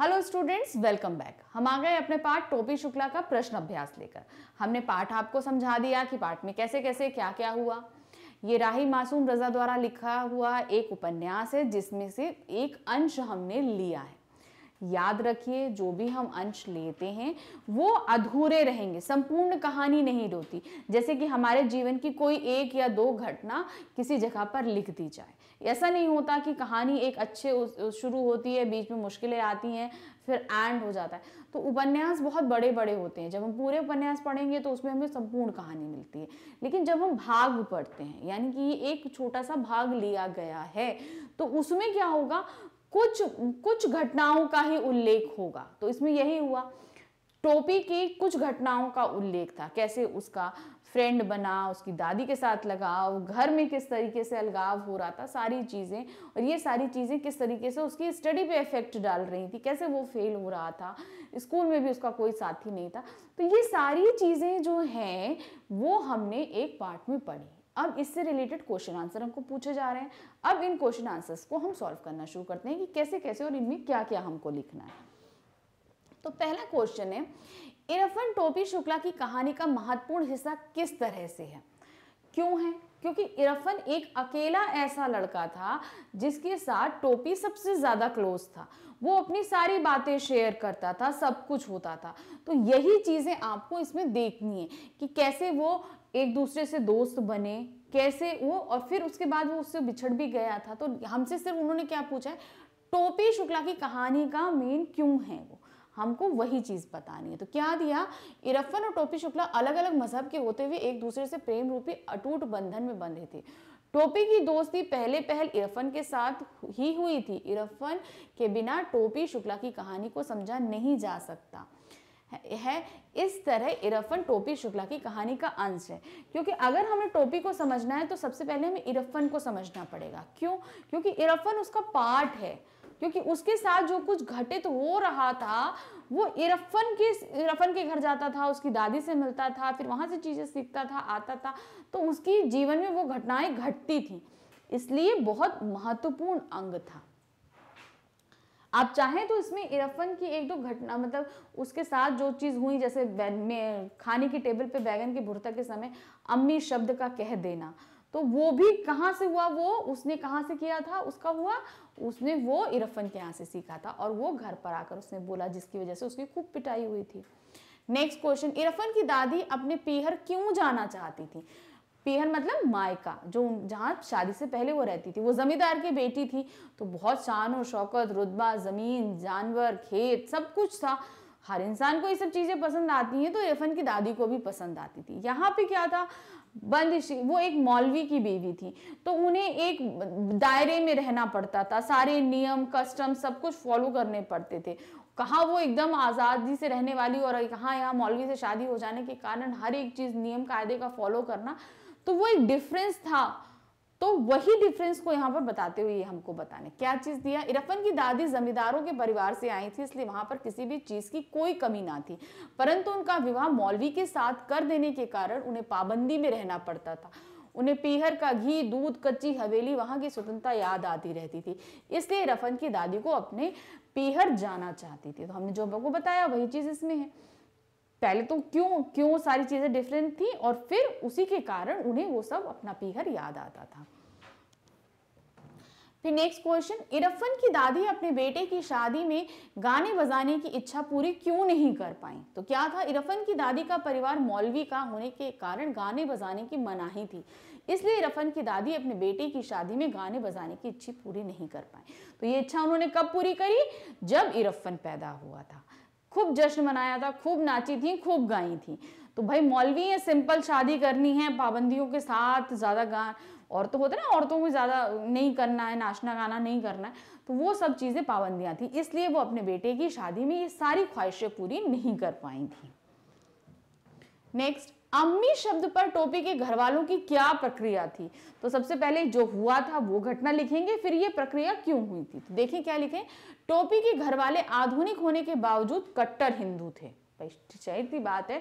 hello students welcome back हम आ गए अपने पाठ टोपी शुक्ला का प्रश्न अभ्यास लेकर हमने पाठ आपको समझा दिया कि पाठ में कैसे कैसे क्या क्या हुआ ये राही मासूम रज़ा द्वारा लिखा हुआ एक उपन्यास है जिसमें से एक अंश हमने लिया है याद रखिए जो भी हम अंश लेते हैं वो अधूरे रहेंगे संपूर्ण कहानी नहीं रोती जैसे कि हमारे जीवन की कोई एक या दो घटना किसी जगह पर लिख दी जाए ऐसा नहीं होता कि कहानी एक अच्छे शुरू होती है बीच में मुश्किलें आती हैं फिर एंड हो जाता है तो उपन्यास बहुत बड़े बड़े होते हैं जब हम पूरे उपन्यास पढ़ेंगे तो उसमें हमें संपूर्ण कहानी मिलती है लेकिन जब हम भाग पढ़ते हैं यानी कि एक छोटा सा भाग लिया गया है तो उसमें क्या होगा कुछ कुछ घटनाओं का ही उल्लेख होगा तो इसमें यही हुआ टोपी की कुछ घटनाओं का उल्लेख था कैसे उसका फ्रेंड बना उसकी दादी के साथ लगाव घर में किस तरीके से अलगाव हो रहा था सारी चीज़ें और ये सारी चीज़ें किस तरीके से उसकी स्टडी पे इफेक्ट डाल रही थी कैसे वो फेल हो रहा था स्कूल में भी उसका कोई साथी नहीं था तो ये सारी चीज़ें जो हैं वो हमने एक पार्ट में पढ़ी अब इससे रिलेटेड क्वेश्चन आंसर हमको पूछे जा रहे हैं अब इन क्वेश्चन आंसर्स को हम सॉल्व करना शुरू करते हैं कि कैसे कैसे और इनमें क्या क्या हमको लिखना है तो पहला क्वेश्चन है इरफन टोपी शुक्ला की कहानी का महत्वपूर्ण हिस्सा किस तरह से है क्यों है क्योंकि इरफन एक अकेला ऐसा लड़का था जिसके साथ टोपी सबसे ज़्यादा क्लोज था वो अपनी सारी बातें शेयर करता था सब कुछ होता था तो यही चीज़ें आपको इसमें देखनी है कि कैसे वो एक दूसरे से दोस्त बने कैसे वो और फिर उसके बाद वो उससे बिछड़ भी गया था तो हमसे सिर्फ उन्होंने क्या पूछा है टोपी शुक्ला की कहानी का मेन क्यों है वो हमको वही चीज़ बतानी है तो क्या दिया इरफन और टोपी शुक्ला अलग अलग मजहब के होते हुए एक दूसरे से प्रेम रूपी अटूट बंधन में बंधे थे टोपी की दोस्ती पहले पहल इरफन के साथ ही हुई थी इरफन के बिना टोपी शुक्ला की कहानी को समझा नहीं जा सकता है इस तरह इरफन टोपी शुक्ला की कहानी का अंश है क्योंकि अगर हमें टोपी को समझना है तो सबसे पहले हमें इरफन को समझना पड़ेगा क्यों क्योंकि इरफन उसका पार्ट है क्योंकि उसके साथ जो कुछ घटित हो रहा था वो इरफन के इरफन के घर जाता था उसकी दादी से मिलता था फिर वहाँ से चीज़ें सीखता था आता था तो उसकी जीवन में वो घटनाएं घटती थी इसलिए बहुत महत्वपूर्ण अंग था आप चाहें तो इसमें इरफन की एक दो घटना मतलब उसके साथ जो चीज़ हुई जैसे खाने की टेबल पे बैगन की भुरता के समय अम्मी शब्द का कह देना तो वो भी कहाँ से हुआ वो उसने कहाँ से किया था उसका हुआ उसने वो इरफन के यहाँ से सीखा था और वो घर पर आकर उसने बोला जिसकी वजह से उसकी खूब पिटाई हुई थी नेक्स्ट क्वेश्चन इरफन की दादी अपने पीहर क्यों जाना चाहती थी पीहर मतलब मायका जो जहाँ शादी से पहले वो रहती थी वो जमींदार की बेटी थी तो बहुत शान और शौकत रुतबा ज़मीन जानवर खेत सब कुछ था हर इंसान को ये सब चीज़ें पसंद आती हैं तो इरफन की दादी को भी पसंद आती थी यहाँ पे क्या था बंदिश वो एक मौलवी की बेबी थी तो उन्हें एक दायरे में रहना पड़ता था सारे नियम कस्टम सब कुछ फॉलो करने पड़ते थे कहाँ वो एकदम आज़ादी से रहने वाली और कहाँ यहाँ मौलवी से शादी हो जाने के कारण हर एक चीज़ नियम कायदे का फॉलो करना तो वो एक डिफरेंस था तो वही डिफरेंस को यहाँ पर बताते हुए हमको बताने क्या चीज़ दिया इरफन की दादी जमींदारों के परिवार से आई थी इसलिए वहां पर किसी भी चीज़ की कोई कमी ना थी परंतु उनका विवाह मौलवी के साथ कर देने के कारण उन्हें पाबंदी में रहना पड़ता था उन्हें पीहर का घी दूध कच्ची हवेली वहां की स्वतंत्रता याद आती रहती थी इसलिए रफन की दादी को अपने पीहर जाना चाहती थी तो हमने जो बताया वही चीज़ इसमें है पहले तो क्यों क्यों सारी चीज़ें डिफरेंट थी और फिर उसी के कारण उन्हें वो सब अपना पीहर याद आता था फिर नेक्स्ट क्वेश्चन इरफन की दादी अपने बेटे की शादी में गाने बजाने की इच्छा पूरी क्यों नहीं कर पाई तो क्या था इरफन की दादी का परिवार मौलवी का होने के कारण गाने बजाने की मनाही थी इसलिए इरफन की दादी अपने बेटे की शादी में गाने बजाने की इच्छा पूरी नहीं कर पाई तो ये इच्छा उन्होंने कब पूरी करी जब इरफन पैदा हुआ था खूब जश्न मनाया था खूब नाची थी खूब गाई थी तो भाई मौलवी है सिंपल शादी करनी है पाबंदियों के साथ ज़्यादा गा औरतों होते ना औरतों को ज़्यादा नहीं करना है नाचना गाना नहीं करना है तो वो सब चीज़ें पाबंदियाँ थी इसलिए वो अपने बेटे की शादी में ये सारी ख्वाहिशें पूरी नहीं कर पाई थी नेक्स्ट अम्मी शब्द पर टोपी के घर वालों की क्या प्रक्रिया थी तो सबसे पहले जो हुआ था वो घटना लिखेंगे फिर ये प्रक्रिया क्यों हुई थी तो देखिए क्या लिखें टोपी के घर वाले आधुनिक होने के बावजूद कट्टर हिंदू थे जाहिर सी बात है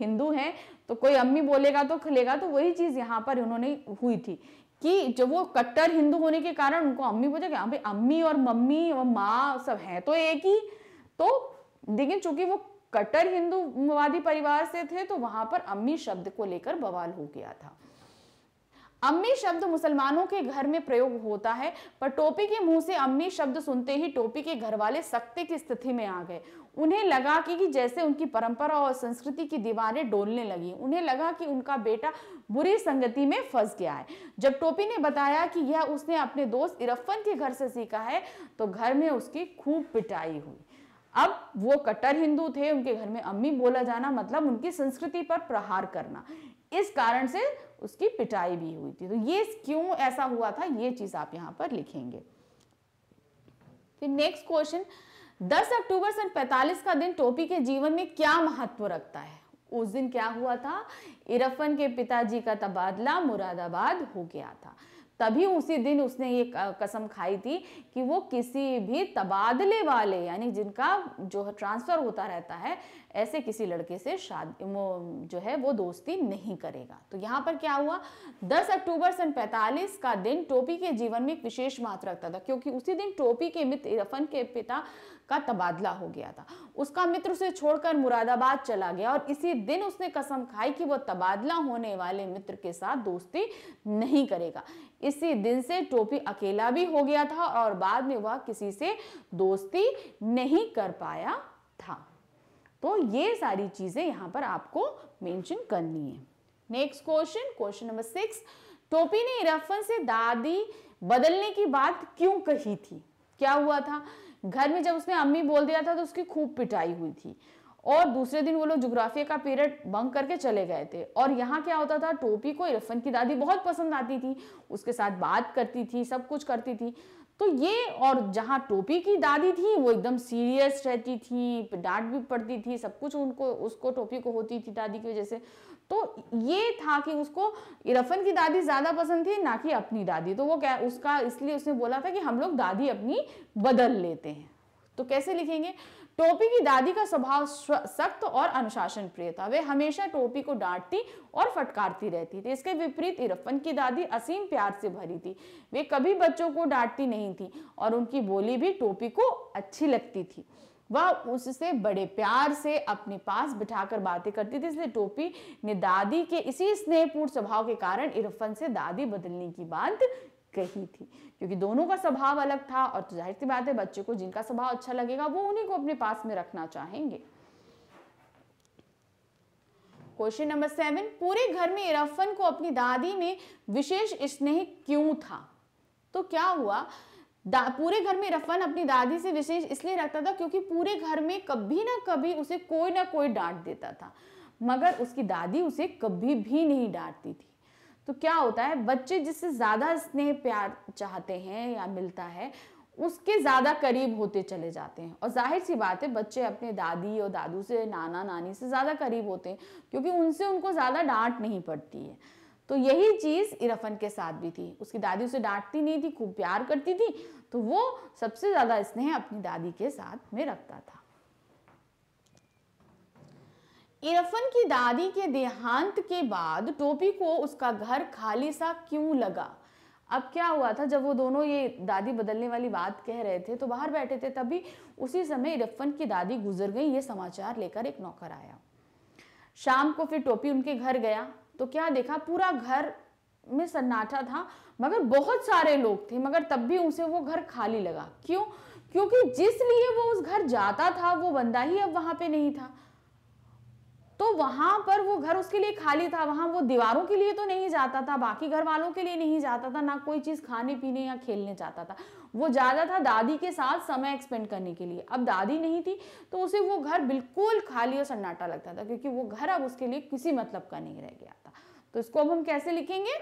हिंदू हैं तो कोई अम्मी बोलेगा तो खिलेगा तो वही चीज़ यहाँ पर उन्होंने हुई थी कि जो वो कट्टर हिंदू होने के कारण उनको अम्मी बोलते हाँ भाई अम्मी और मम्मी और माँ सब हैं तो एक ही तो लेकिन चूंकि वो कट्टर हिंदूवादी परिवार से थे तो वहां पर अम्मी शब्द को लेकर बवाल हो गया था अम्मी शब्द मुसलमानों के घर में प्रयोग होता है पर टोपी के मुंह से अम्मी शब्द सुनते ही टोपी के घर वाले सख्ते की स्थिति में आ गए उन्हें लगा कि, कि जैसे उनकी परंपरा और संस्कृति की दीवारें डोलने लगी उन्हें लगा कि उनका बेटा बुरी संगति में फंस गया है जब टोपी ने बताया कि यह उसने अपने दोस्त इरफन के घर से सीखा है तो घर में उसकी खूब पिटाई हुई अब वो कट्टर हिंदू थे उनके घर में अम्मी बोला जाना मतलब उनकी संस्कृति पर प्रहार करना इस कारण से उसकी पिटाई भी हुई थी तो ये क्यों ऐसा हुआ था ये चीज आप यहाँ पर लिखेंगे फिर नेक्स्ट क्वेश्चन 10 अक्टूबर सन 45 का दिन टोपी के जीवन में क्या महत्व रखता है उस दिन क्या हुआ था इरफन के पिताजी का तबादला मुरादाबाद हो गया था तभी उसी दिन उसने ये कसम खाई थी कि वो किसी भी तबादले वाले यानी जिनका जो ट्रांसफ़र होता रहता है ऐसे किसी लड़के से शादी जो है वो दोस्ती नहीं करेगा तो यहाँ पर क्या हुआ 10 अक्टूबर सन 45 का दिन टोपी के जीवन में एक विशेष महत्व रखता था क्योंकि उसी दिन टोपी के मित्र इरफन के पिता का तबादला हो गया था उसका मित्र उसे छोड़कर मुरादाबाद चला गया और इसी दिन उसने कसम खाई कि वो तबादला होने वाले मित्र के साथ दोस्ती नहीं करेगा इसी दिन से टोपी अकेला भी हो गया था और बाद में वह किसी से दोस्ती नहीं कर पाया था तो ये सारी चीज़ें यहाँ पर आपको मेंशन करनी है next question question number six टोपी ने इरफन से दादी बदलने की बात क्यों कही थी क्या हुआ था घर में जब उसने अम्मी बोल दिया था तो उसकी खूब पिटाई हुई थी और दूसरे दिन वो लोग जोग्राफिया का पीरियड बंक करके चले गए थे और यहाँ क्या होता था टोपी को इरफन की दादी बहुत पसंद आती थी उसके साथ बात करती थी सब कुछ करती थी तो ये और जहाँ टोपी की दादी थी वो एकदम सीरियस रहती थी डांट भी पड़ती थी सब कुछ उनको उसको टोपी को होती थी दादी की वजह से तो ये था कि उसको इरफन की दादी ज़्यादा पसंद थी ना कि अपनी दादी तो वो क्या उसका इसलिए उसने बोला था कि हम लोग दादी अपनी बदल लेते हैं तो कैसे लिखेंगे टोपी की दादी का स्वभाव सख्त और अनुशासन प्रिय था वे हमेशा टोपी को डांटती और फटकारती रहती थी इसके विपरीत इरफन की दादी असीम प्यार से भरी थी वे कभी बच्चों को डांटती नहीं थी और उनकी बोली भी टोपी को अच्छी लगती थी वह उससे बड़े प्यार से अपने पास बिठाकर बातें करती थी इसलिए टोपी ने दादी के इसी स्नेहपूर्ण स्वभाव के कारण इरफन से दादी बदलने की बात कही थी क्योंकि दोनों का स्वभाव अलग था और तो जाहिर सी बात है बच्चे को जिनका स्वभाव अच्छा लगेगा वो उन्हीं को अपने पास में रखना चाहेंगे क्वेश्चन नंबर सेवन पूरे घर में इरफन को अपनी दादी में विशेष स्नेह क्यों था तो क्या हुआ पूरे घर में रफन अपनी दादी से विशेष इसलिए रखता था क्योंकि पूरे घर में कभी ना कभी उसे कोई ना कोई डांट देता था मगर उसकी दादी उसे कभी भी नहीं डांटती थी तो क्या होता है बच्चे जिससे ज़्यादा स्नेह प्यार चाहते हैं या मिलता है उसके ज़्यादा करीब होते चले जाते हैं और जाहिर सी बात है बच्चे अपने दादी और दादू से नाना नानी से ज़्यादा करीब होते हैं क्योंकि उनसे उनको ज़्यादा डांट नहीं पड़ती है तो यही चीज़ इरफन के साथ भी थी उसकी दादी उसे डांटती नहीं थी खूब प्यार करती थी तो वो सबसे ज़्यादा स्नेह अपनी दादी के साथ में रखता था इरफन की दादी के देहांत के बाद टोपी को उसका घर खाली सा क्यों लगा अब क्या हुआ था जब वो दोनों ये दादी बदलने वाली बात कह रहे थे तो बाहर बैठे थे तभी उसी समय इरफन की दादी गुजर गई ये समाचार लेकर एक नौकर आया शाम को फिर टोपी उनके घर गया तो क्या देखा पूरा घर में सन्नाटा था मगर बहुत सारे लोग थे मगर तब भी उसे वो घर खाली लगा क्यों क्योंकि जिस लिए वो उस घर जाता था वो बंदा ही अब वहां पे नहीं था तो वहां पर वो घर उसके लिए खाली था वहां वो दीवारों के लिए तो नहीं जाता था बाकी घर वालों के लिए नहीं जाता था ना कोई चीज़ खाने पीने या खेलने जाता था वो ज्यादा था दादी के साथ समय एक्सपेंड करने के लिए अब दादी नहीं थी तो उसे वो घर बिल्कुल खाली और सन्नाटा लगता था क्योंकि वो घर अब उसके लिए किसी मतलब का नहीं रह गया था तो इसको अब हम कैसे लिखेंगे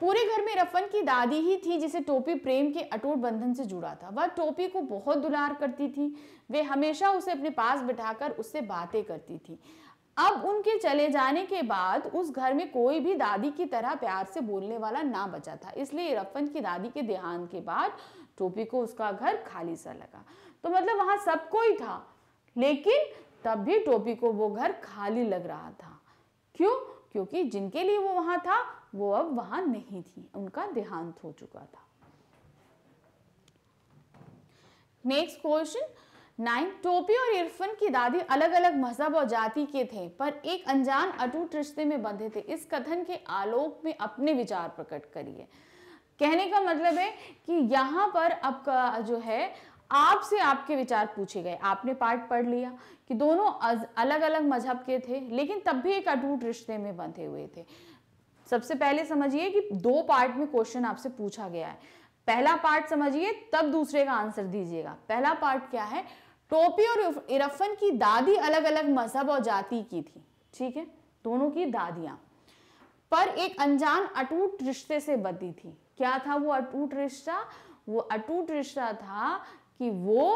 पूरे घर में रफन की दादी ही थी जिसे टोपी प्रेम के अटूट बंधन से जुड़ा था वह टोपी को बहुत दुलार करती थी वे हमेशा उसे अपने पास बिठाकर उससे बातें करती थी अब उनके चले जाने के बाद उस घर में कोई भी दादी की तरह प्यार से बोलने वाला ना बचा था इसलिए रफन की दादी के देहांत के बाद टोपी को उसका घर खाली सा लगा तो मतलब वहां सब कोई था लेकिन तब भी टोपी को वो घर खाली लग रहा था क्यों क्योंकि जिनके लिए वो वहां था वो अब वहां नहीं थी उनका देहांत हो चुका था नेक्स्ट क्वेश्चन नाइन टोपी और इरफन की दादी अलग अलग मजहब और जाति के थे पर एक अनजान अटूट रिश्ते में बंधे थे इस कथन के आलोक में अपने विचार प्रकट करिए कहने का मतलब है कि यहाँ पर आपका जो है आपसे आपके विचार पूछे गए आपने पाठ पढ़ लिया कि दोनों अलग अलग मजहब के थे लेकिन तब भी एक अटूट रिश्ते में बंधे हुए थे सबसे पहले समझिए कि दो पार्ट में क्वेश्चन आपसे पूछा गया है पहला पार्ट समझिए तब दूसरे का आंसर दीजिएगा पहला पार्ट क्या है टोपी और इरफन की दादी अलग अलग मजहब और जाति की थी ठीक है दोनों की दादियां पर एक अनजान अटूट रिश्ते से बदी थी क्या था वो अटूट रिश्ता वो अटूट रिश्ता था कि वो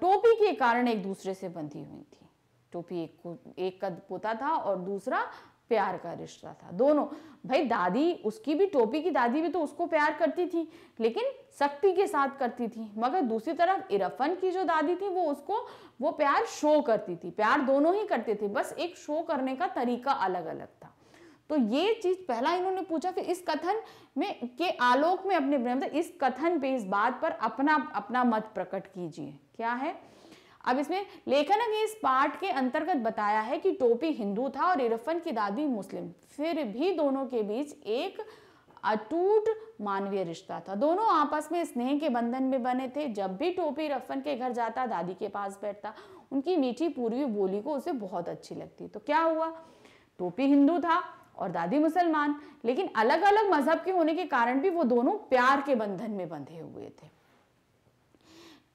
टोपी के कारण एक दूसरे से बंधी हुई थी टोपी एक एक का पोता था और दूसरा प्यार का रिश्ता था दोनों भाई दादी उसकी भी टोपी की दादी भी तो उसको प्यार करती थी लेकिन सख्ती के साथ करती थी मगर दूसरी तरफ इरफन की जो दादी थी वो उसको वो प्यार शो करती थी प्यार दोनों ही करते थे बस एक शो करने का तरीका अलग अलग था तो ये चीज पहला इन्होंने पूछा कि इस कथन में के आलोक में अपने मतलब इस कथन पे इस बात पर अपना अपना मत प्रकट कीजिए क्या है अब इसमें लेखनक ने इस पाठ के अंतर्गत बताया है कि टोपी हिंदू था और इरफन की दादी मुस्लिम फिर भी दोनों के बीच एक अटूट मानवीय रिश्ता था दोनों आपस में स्नेह के बंधन में बने थे जब भी टोपी रफन के घर जाता दादी के पास बैठता उनकी मीठी पूर्वी बोली को उसे बहुत अच्छी लगती तो क्या हुआ टोपी हिंदू था और दादी मुसलमान लेकिन अलग अलग मजहब के होने के कारण भी वो दोनों प्यार के बंधन में बंधे हुए थे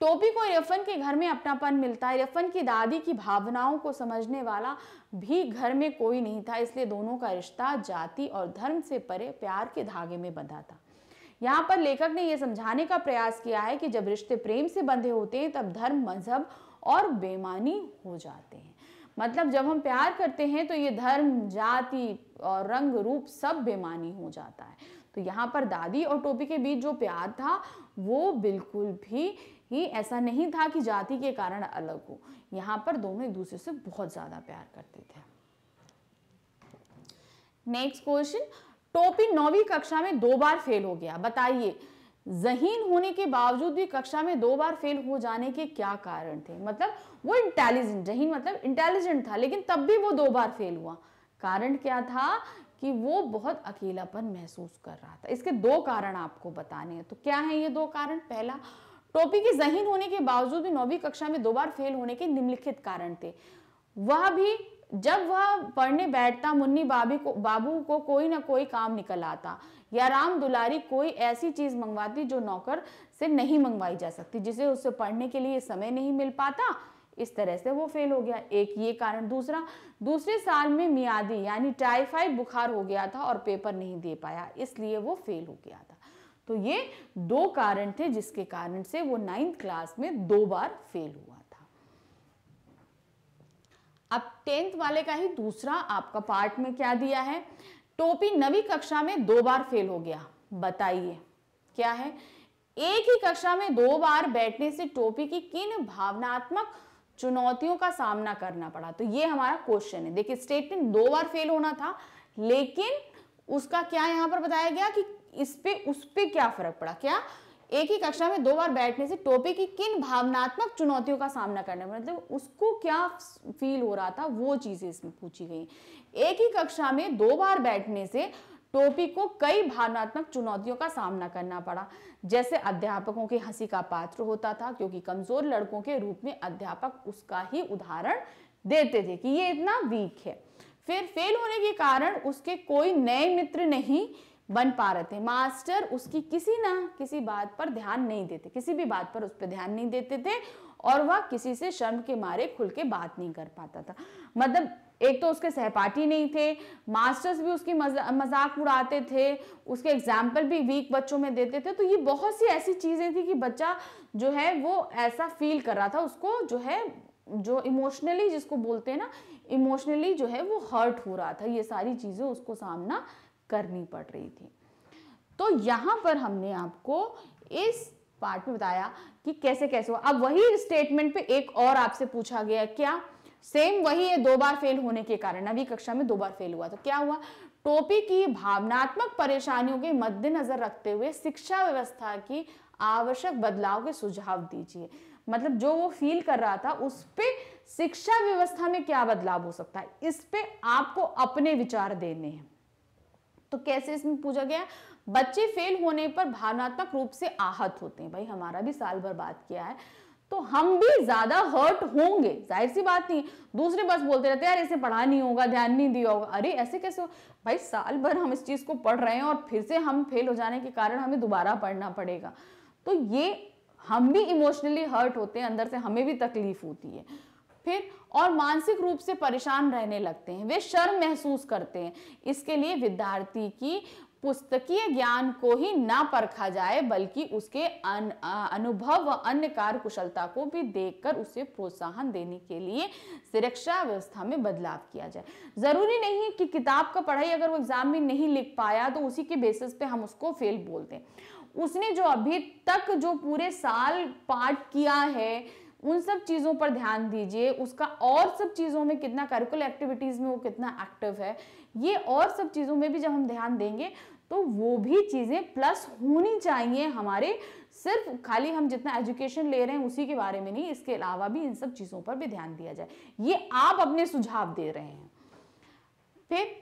टोपी तो को इरफन के घर में अपनापन मिलता है इरफन की दादी की भावनाओं को समझने वाला भी घर में कोई नहीं था इसलिए दोनों का रिश्ता जाति और धर्म से परे प्यार के धागे में बंधा था यहाँ पर लेखक ने यह समझाने का प्रयास किया है कि जब रिश्ते प्रेम से बंधे होते हैं तब धर्म मजहब और बेमानी हो जाते हैं मतलब जब हम प्यार करते हैं तो ये धर्म जाति और रंग रूप सब बेमानी हो जाता है तो यहाँ पर दादी और टोपी के बीच जो प्यार था वो बिल्कुल भी ये ऐसा नहीं था कि जाति के कारण अलग हो यहाँ पर दोनों एक दूसरे से बहुत ज़्यादा प्यार करते थे नेक्स्ट क्वेश्चन टोपी नौवीं कक्षा में दो बार फेल हो गया बताइए जहीन होने के बावजूद भी कक्षा में दो बार फेल हो जाने के क्या कारण थे मतलब वो इंटेलिजेंट जहीन मतलब इंटेलिजेंट था लेकिन तब भी वो दो बार फेल हुआ कारण क्या था कि वो बहुत अकेलापन महसूस कर रहा था इसके दो कारण आपको बताने हैं तो क्या है ये दो कारण पहला टोपी के जहीन होने के बावजूद भी नौवीं कक्षा में दो बार फेल होने के निम्नलिखित कारण थे वह भी जब वह पढ़ने बैठता मुन्नी बाबी को बाबू को कोई ना कोई काम निकल आता या राम दुलारी कोई ऐसी चीज मंगवाती जो नौकर से नहीं मंगवाई जा सकती जिसे उससे पढ़ने के लिए समय नहीं मिल पाता इस तरह से वो फेल हो गया एक ये कारण दूसरा दूसरे साल में मियादी यानी टाइफाइड बुखार हो गया था और पेपर नहीं दे पाया इसलिए वो फेल हो गया था तो ये दो कारण थे जिसके कारण से वो नाइन्थ क्लास में दो बार फेल हुआ था अब टेंथ वाले का ही दूसरा आपका पार्ट में क्या दिया है टोपी नवी कक्षा में दो बार फेल हो गया बताइए क्या है एक ही कक्षा में दो बार बैठने से टोपी की किन भावनात्मक चुनौतियों का सामना करना पड़ा तो ये हमारा क्वेश्चन है देखिए स्टेटमेंट दो बार फेल होना था लेकिन उसका क्या यहां पर बताया गया कि इस पे उस पे क्या फर्क पड़ा क्या एक ही कक्षा में दो बार बैठने से टोपी की किन भावनात्मक चुनौतियों का सामना करना मतलब उसको क्या फील हो रहा था वो चीज़ें इसमें पूछी गई एक ही कक्षा में दो बार बैठने से टोपी को कई भावनात्मक चुनौतियों का सामना करना पड़ा जैसे अध्यापकों की हंसी का पात्र होता था क्योंकि कमजोर लड़कों के रूप में अध्यापक उसका ही उदाहरण देते थे कि ये इतना वीक है फिर फेल होने के कारण उसके कोई नए मित्र नहीं बन पा रहे थे मास्टर उसकी किसी ना किसी बात पर ध्यान नहीं देते किसी भी बात पर उस पर ध्यान नहीं देते थे और वह किसी से शर्म के मारे खुल के बात नहीं कर पाता था मतलब एक तो उसके सहपाठी नहीं थे मास्टर्स भी उसकी मजा, मजाक उड़ाते थे उसके एग्जाम्पल भी वीक बच्चों में देते थे तो ये बहुत सी ऐसी चीज़ें थी कि बच्चा जो है वो ऐसा फील कर रहा था उसको जो है जो इमोशनली जिसको बोलते हैं ना इमोशनली जो है वो हर्ट हो रहा था ये सारी चीज़ें उसको सामना करनी पड़ रही थी तो यहां पर हमने आपको इस पार्ट में बताया कि कैसे कैसे हुआ अब वही स्टेटमेंट पे एक और आपसे पूछा गया क्या सेम वही है दो बार फेल होने के कारण नवी कक्षा में दो बार फेल हुआ तो क्या हुआ टोपी की भावनात्मक परेशानियों के मद्देनजर रखते हुए शिक्षा व्यवस्था की आवश्यक बदलाव के सुझाव दीजिए मतलब जो वो फील कर रहा था उस पर शिक्षा व्यवस्था में क्या बदलाव हो सकता है इस पर आपको अपने विचार देने हैं तो कैसे इसमें पूछा गया बच्चे फेल होने पर भावनात्मक रूप से आहत होते हैं भाई हमारा भी साल भर बात किया है तो हम भी ज्यादा हर्ट होंगे जाहिर सी बात नहीं दूसरे बस बोलते रहते हैं यार इसे पढ़ा नहीं होगा ध्यान नहीं दिया होगा अरे ऐसे कैसे हो भाई साल भर हम इस चीज़ को पढ़ रहे हैं और फिर से हम फेल हो जाने के कारण हमें दोबारा पढ़ना पड़ेगा तो ये हम भी इमोशनली हर्ट होते हैं अंदर से हमें भी तकलीफ होती है फिर और मानसिक रूप से परेशान रहने लगते हैं वे शर्म महसूस करते हैं इसके लिए विद्यार्थी की पुस्तकीय ज्ञान को ही ना परखा जाए बल्कि उसके अन, अनुभव व अन्य कार्य कुशलता को भी देखकर उसे प्रोत्साहन देने के लिए शिक्षा व्यवस्था में बदलाव किया जाए जरूरी नहीं है कि किताब का पढ़ाई अगर वो एग्जाम में नहीं लिख पाया तो उसी के बेसिस पे हम उसको फेल बोलते हैं उसने जो अभी तक जो पूरे साल पाठ किया है उन सब चीज़ों पर ध्यान दीजिए उसका और सब चीज़ों में कितना करिकुलर एक्टिविटीज़ में वो कितना एक्टिव है ये और सब चीज़ों में भी जब हम ध्यान देंगे तो वो भी चीज़ें प्लस होनी चाहिए हमारे सिर्फ खाली हम जितना एजुकेशन ले रहे हैं उसी के बारे में नहीं इसके अलावा भी इन सब चीज़ों पर भी ध्यान दिया जाए ये आप अपने सुझाव दे रहे हैं फिर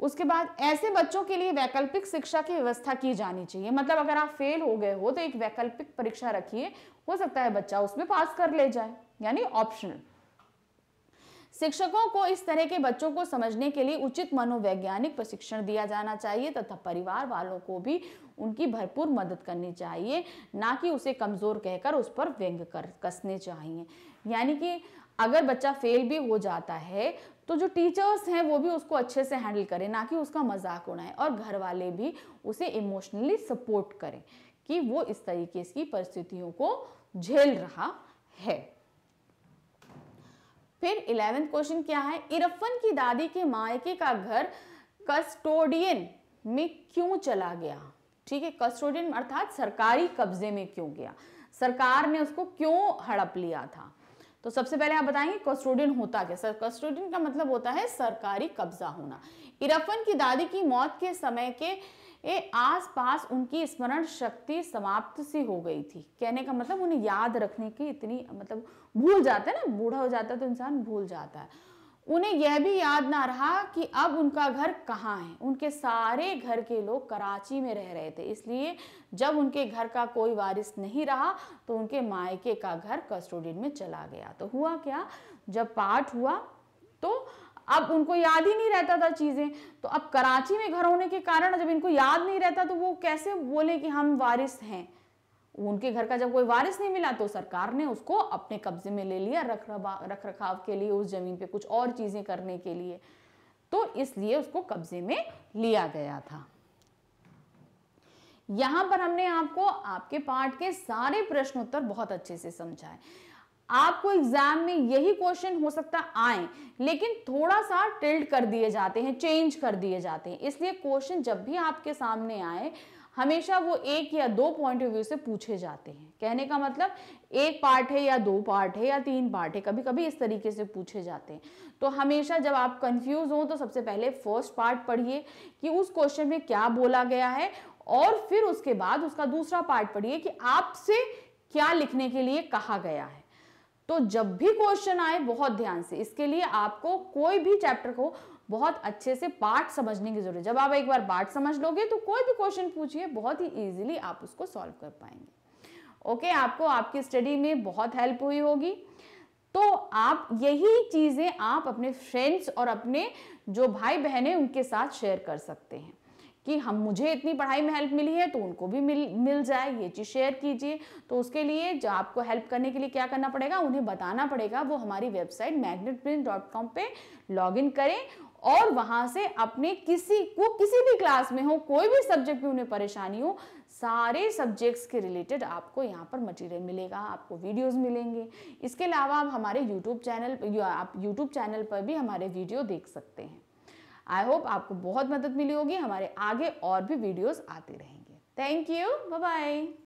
उसके बाद ऐसे बच्चों के लिए वैकल्पिक शिक्षा की व्यवस्था की जानी चाहिए मतलब अगर आप फेल हो गए हो तो एक वैकल्पिक परीक्षा रखिए हो सकता है बच्चा उसमें पास कर ले जाए यानी ऑप्शनल शिक्षकों को इस तरह के बच्चों को समझने के लिए उचित मनोवैज्ञानिक प्रशिक्षण दिया जाना चाहिए तथा परिवार वालों को भी उनकी भरपूर मदद करनी चाहिए ना कि उसे कमज़ोर कहकर उस पर व्यंग कर कसने चाहिए यानी कि अगर बच्चा फेल भी हो जाता है तो जो टीचर्स हैं वो भी उसको अच्छे से हैंडल करें ना कि उसका मजाक उड़ाएं और घर वाले भी उसे इमोशनली सपोर्ट करें कि वो इस तरीके की परिस्थितियों को झेल रहा है फिर इलेवेंथ क्वेश्चन क्या है इरफन की दादी के मायके का घर कस्टोडियन में क्यों चला गया ठीक है कस्टोडियन अर्थात सरकारी कब्जे में क्यों गया सरकार ने उसको क्यों हड़प लिया था तो सबसे पहले आप बताएंगे कस्टोडियन होता क्या सर कस्टोडियन का मतलब होता है सरकारी कब्जा होना इरफन की दादी की मौत के समय के ए आसपास उनकी स्मरण शक्ति समाप्त सी हो गई थी कहने का मतलब उन्हें याद रखने की इतनी मतलब भूल जाता है ना बूढ़ा हो जाता है तो इंसान भूल जाता है उन्हें यह भी याद ना रहा कि अब उनका घर कहाँ है उनके सारे घर के लोग कराची में रह रहे थे इसलिए जब उनके घर का कोई वारिस नहीं रहा तो उनके मायके का घर कस्टोडियन में चला गया तो हुआ क्या जब पाठ हुआ तो अब उनको याद ही नहीं रहता था चीज़ें तो अब कराची में घर होने के कारण जब इनको याद नहीं रहता तो वो कैसे बोले कि हम वारिस हैं उनके घर का जब कोई वारिस नहीं मिला तो सरकार ने उसको अपने कब्जे में ले लिया रख रख रखाव के लिए उस ज़मीन पे कुछ और चीज़ें करने के लिए तो इसलिए उसको कब्जे में लिया गया था यहां पर हमने आपको आपके पार्ट के सारे प्रश्न उत्तर बहुत अच्छे से समझाए आपको एग्जाम में यही क्वेश्चन हो सकता आए लेकिन थोड़ा सा टिल्ड कर दिए जाते हैं चेंज कर दिए जाते हैं इसलिए क्वेश्चन जब भी आपके सामने आए हमेशा वो एक या दो पॉइंट ऑफ व्यू से पूछे जाते हैं कहने का मतलब एक पार्ट है या दो पार्ट है या तीन पार्ट है कभी कभी इस तरीके से पूछे जाते हैं तो हमेशा जब आप कंफ्यूज हो तो सबसे पहले फर्स्ट पार्ट पढ़िए कि उस क्वेश्चन में क्या बोला गया है और फिर उसके बाद उसका दूसरा पार्ट पढ़िए कि आपसे क्या लिखने के लिए कहा गया है तो जब भी क्वेश्चन आए बहुत ध्यान से इसके लिए आपको कोई भी चैप्टर को बहुत अच्छे से पार्ट समझने की जरूरत है जब आप एक बार पार्ट समझ लोगे तो कोई भी क्वेश्चन पूछिए बहुत ही ईजिली आप उसको सॉल्व कर पाएंगे ओके okay, आपको आपकी स्टडी में बहुत हेल्प हुई होगी तो आप यही चीज़ें आप अपने फ्रेंड्स और अपने जो भाई बहन है उनके साथ शेयर कर सकते हैं कि हम मुझे इतनी पढ़ाई में हेल्प मिली है तो उनको भी मिल मिल जाए ये चीज़ शेयर कीजिए तो उसके लिए जो आपको हेल्प करने के लिए क्या करना पड़ेगा उन्हें बताना पड़ेगा वो हमारी वेबसाइट मैगनेट डॉट कॉम पर लॉग करें और वहां से अपने किसी को किसी भी क्लास में हो कोई भी सब्जेक्ट में उन्हें परेशानी हो सारे सब्जेक्ट्स के रिलेटेड आपको यहाँ पर मटेरियल मिलेगा आपको वीडियोस मिलेंगे इसके अलावा आप हमारे यूट्यूब चैनल आप यूट्यूब चैनल पर भी हमारे वीडियो देख सकते हैं आई होप आपको बहुत मदद मिली होगी हमारे आगे और भी वीडियोज़ आते रहेंगे थैंक यू बाय